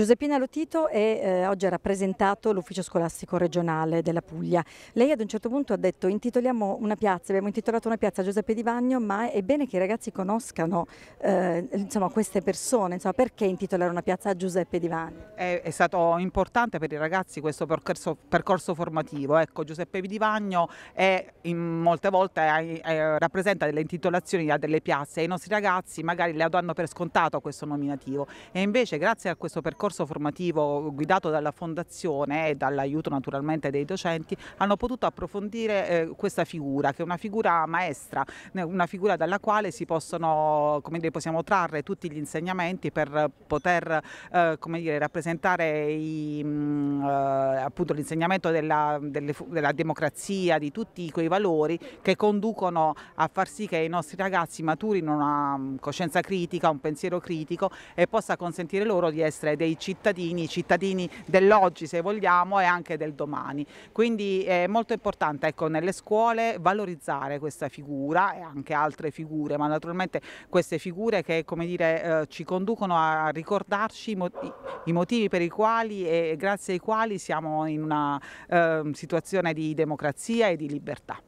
Giuseppina Lotito è, eh, oggi ha rappresentato l'ufficio scolastico regionale della Puglia. Lei ad un certo punto ha detto intitoliamo una piazza, abbiamo intitolato una piazza a Giuseppe Di Vagno, ma è bene che i ragazzi conoscano eh, insomma, queste persone, insomma, perché intitolare una piazza a Giuseppe Di Vagno? È, è, stato importante per i ragazzi questo percorso, percorso formativo, ecco, Giuseppe Di Vagno è, molte volte è, rappresenta delle intitolazioni a delle piazze e i nostri ragazzi magari le danno per scontato questo nominativo e invece grazie a questo percorso percorso formativo guidato dalla Fondazione e dall'aiuto naturalmente dei docenti hanno potuto approfondire eh, questa figura, che è una figura maestra, una figura dalla quale si possono, come dire, possiamo trarre tutti gli insegnamenti per poter eh, come dire, rappresentare i, mh, mm, eh, appunto l'insegnamento della, delle, della democrazia, di tutti quei valori che conducono a far sì che i nostri ragazzi maturino una mm, coscienza critica, un pensiero critico e possa consentire loro di essere dei i cittadini, cittadini dell'oggi se vogliamo e anche del domani. Quindi è molto importante ecco, nelle scuole valorizzare questa figura e anche altre figure, ma naturalmente queste figure che come dire, eh, ci conducono a ricordarci i, mo i, motivi per i quali e grazie ai quali siamo in una eh, situazione di democrazia e di libertà.